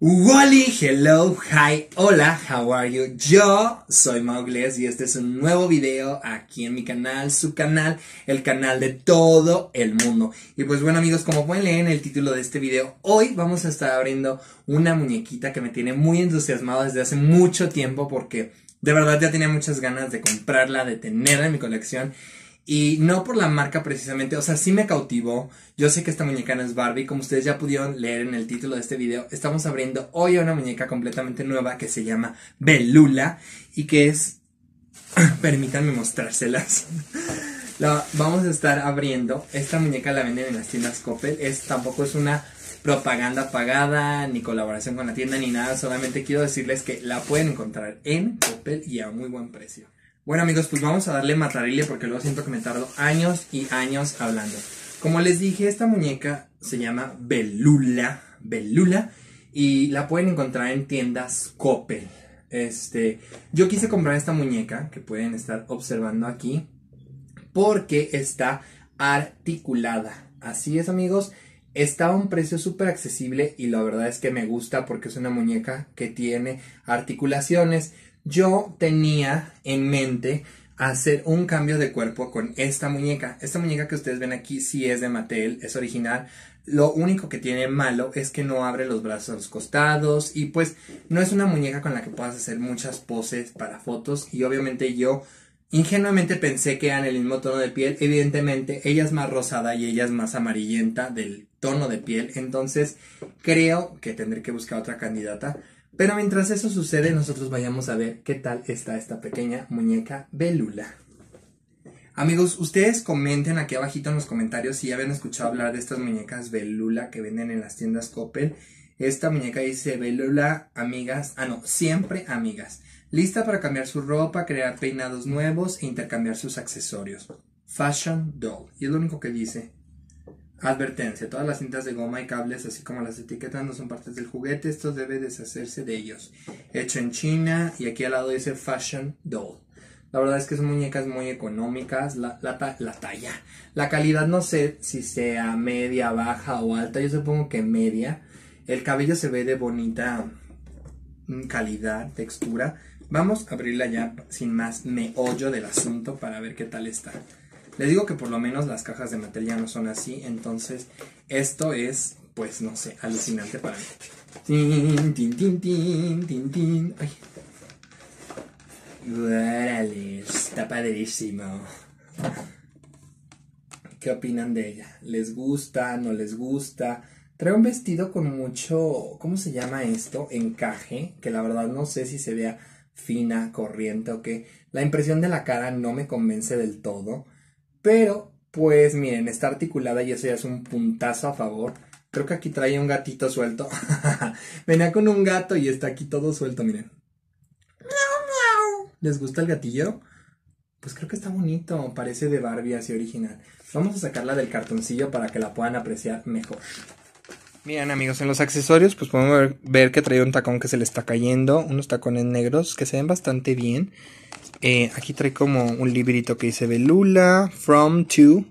Wally, hello, hi, hola, how are you? Yo soy Maugles y este es un nuevo video aquí en mi canal, su canal, el canal de todo el mundo. Y pues bueno amigos, como pueden leer en el título de este video, hoy vamos a estar abriendo una muñequita que me tiene muy entusiasmado desde hace mucho tiempo porque de verdad ya tenía muchas ganas de comprarla, de tenerla en mi colección y no por la marca precisamente, o sea, sí me cautivó. Yo sé que esta muñeca no es Barbie, como ustedes ya pudieron leer en el título de este video, estamos abriendo hoy una muñeca completamente nueva que se llama Belula y que es... Permítanme mostrárselas. la vamos a estar abriendo. Esta muñeca la venden en las tiendas Coppel. Es, tampoco es una propaganda pagada, ni colaboración con la tienda, ni nada. Solamente quiero decirles que la pueden encontrar en Coppel y a muy buen precio. Bueno amigos, pues vamos a darle matarile porque luego siento que me tardo años y años hablando. Como les dije, esta muñeca se llama Belula, Belula, y la pueden encontrar en tiendas Coppel. Este, yo quise comprar esta muñeca que pueden estar observando aquí porque está articulada. Así es amigos, está a un precio súper accesible y la verdad es que me gusta porque es una muñeca que tiene articulaciones yo tenía en mente hacer un cambio de cuerpo con esta muñeca. Esta muñeca que ustedes ven aquí sí es de Mattel, es original. Lo único que tiene malo es que no abre los brazos los costados y pues no es una muñeca con la que puedas hacer muchas poses para fotos y obviamente yo ingenuamente pensé que eran el mismo tono de piel. Evidentemente ella es más rosada y ella es más amarillenta del tono de piel. Entonces creo que tendré que buscar otra candidata pero mientras eso sucede, nosotros vayamos a ver qué tal está esta pequeña muñeca Belula. Amigos, ustedes comenten aquí abajito en los comentarios si ya habían escuchado hablar de estas muñecas Belula que venden en las tiendas Coppel. Esta muñeca dice Belula Amigas, ah no, siempre amigas. Lista para cambiar su ropa, crear peinados nuevos e intercambiar sus accesorios. Fashion Doll. Y es lo único que dice. Advertencia, todas las cintas de goma y cables, así como las etiquetas, no son partes del juguete, esto debe deshacerse de ellos. Hecho en China y aquí al lado dice Fashion Doll. La verdad es que son muñecas muy económicas, la, la, la talla. La calidad no sé si sea media, baja o alta, yo supongo que media. El cabello se ve de bonita calidad, textura. Vamos a abrirla ya sin más meollo del asunto para ver qué tal está. Les digo que por lo menos las cajas de materia no son así, entonces esto es, pues no sé, alucinante para mí. Tin, tin, tin, tin, tin, tin. Ay. está padrísimo. ¿Qué opinan de ella? ¿Les gusta? ¿No les gusta? Trae un vestido con mucho, ¿cómo se llama esto? Encaje, que la verdad no sé si se vea fina, corriente o qué. La impresión de la cara no me convence del todo. Pero, pues miren, está articulada y eso ya es un puntazo a favor. Creo que aquí trae un gatito suelto. Venía con un gato y está aquí todo suelto, miren. ¿Les gusta el gatillo? Pues creo que está bonito, parece de Barbie así original. Vamos a sacarla del cartoncillo para que la puedan apreciar mejor. Miren amigos, en los accesorios pues podemos ver, que trae un tacón que se le está cayendo, unos tacones negros que se ven bastante bien. Eh, aquí trae como un librito que dice Belula, From To,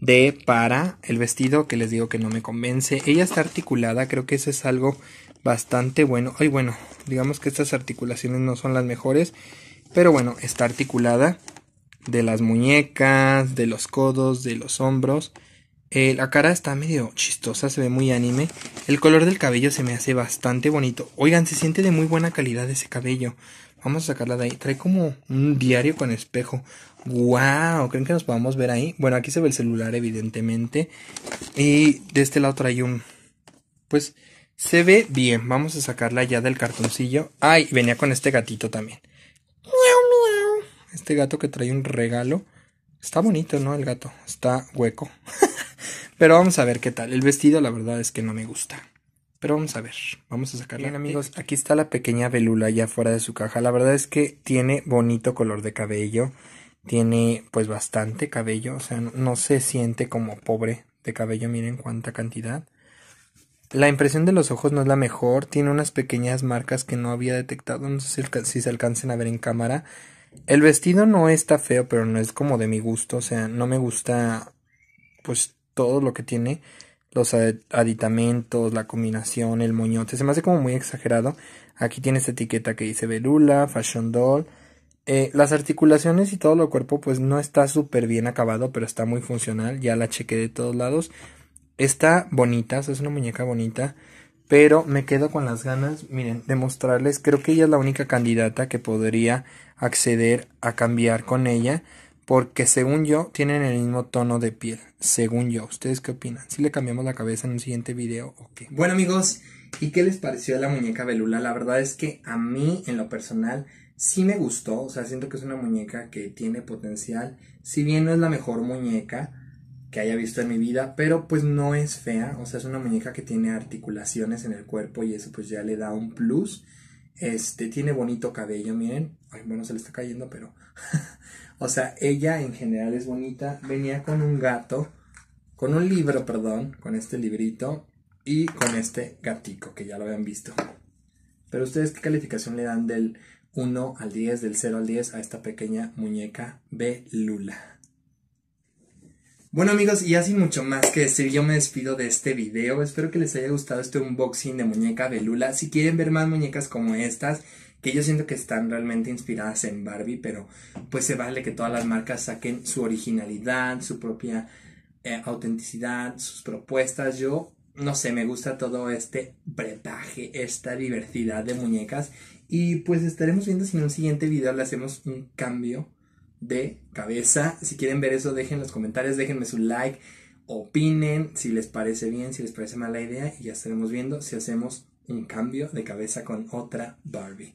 de Para, el vestido que les digo que no me convence. Ella está articulada, creo que eso es algo bastante bueno. Ay, bueno, digamos que estas articulaciones no son las mejores, pero bueno, está articulada de las muñecas, de los codos, de los hombros. Eh, la cara está medio chistosa, se ve muy anime. El color del cabello se me hace bastante bonito. Oigan, se siente de muy buena calidad ese cabello. Vamos a sacarla de ahí. Trae como un diario con espejo. ¡Wow! ¿Creen que nos podamos ver ahí? Bueno, aquí se ve el celular, evidentemente. Y de este lado trae un. Pues se ve bien. Vamos a sacarla ya del cartoncillo. ¡Ay! venía con este gatito también. Este gato que trae un regalo. Está bonito, ¿no? El gato. Está hueco. Pero vamos a ver qué tal. El vestido, la verdad es que no me gusta. Pero vamos a ver, vamos a sacarla. Bien, eh, amigos, aquí está la pequeña velula ya fuera de su caja. La verdad es que tiene bonito color de cabello. Tiene pues bastante cabello, o sea, no, no se siente como pobre de cabello, miren cuánta cantidad. La impresión de los ojos no es la mejor, tiene unas pequeñas marcas que no había detectado, no sé si se alcancen a ver en cámara. El vestido no está feo, pero no es como de mi gusto, o sea, no me gusta pues todo lo que tiene los aditamentos, la combinación, el moñote. Se me hace como muy exagerado. Aquí tiene esta etiqueta que dice velula, Fashion Doll. Eh, las articulaciones y todo lo cuerpo pues no está súper bien acabado, pero está muy funcional. Ya la chequé de todos lados. Está bonita, es una muñeca bonita. Pero me quedo con las ganas, miren, de mostrarles. Creo que ella es la única candidata que podría acceder a cambiar con ella. Porque según yo, tienen el mismo tono de piel. Según yo. ¿Ustedes qué opinan? Si le cambiamos la cabeza en un siguiente video o qué. Bueno amigos, ¿y qué les pareció la muñeca Belula? La verdad es que a mí, en lo personal, sí me gustó. O sea, siento que es una muñeca que tiene potencial. Si bien no es la mejor muñeca que haya visto en mi vida, pero pues no es fea. O sea, es una muñeca que tiene articulaciones en el cuerpo y eso pues ya le da un plus. Este, tiene bonito cabello, miren. Ay, bueno, se le está cayendo, pero... O sea, ella en general es bonita. Venía con un gato, con un libro, perdón, con este librito y con este gatico que ya lo habían visto. Pero ustedes, ¿qué calificación le dan del 1 al 10, del 0 al 10 a esta pequeña muñeca Belula? Bueno amigos, y así mucho más que decir, yo me despido de este video. Espero que les haya gustado este unboxing de muñeca Belula. Si quieren ver más muñecas como estas, que yo siento que están realmente inspiradas en Barbie, pero pues se vale que todas las marcas saquen su originalidad, su propia eh, autenticidad, sus propuestas. Yo, no sé, me gusta todo este bretaje, esta diversidad de muñecas. Y pues estaremos viendo si en un siguiente video le hacemos un cambio de cabeza. Si quieren ver eso, dejen los comentarios, déjenme su like, opinen si les parece bien, si les parece mala idea y ya estaremos viendo si hacemos un cambio de cabeza con otra Barbie.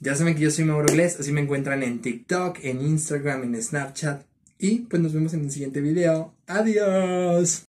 Ya saben que yo soy Mauro Glés, así me encuentran en TikTok, en Instagram, en Snapchat. Y pues nos vemos en el siguiente video. Adiós.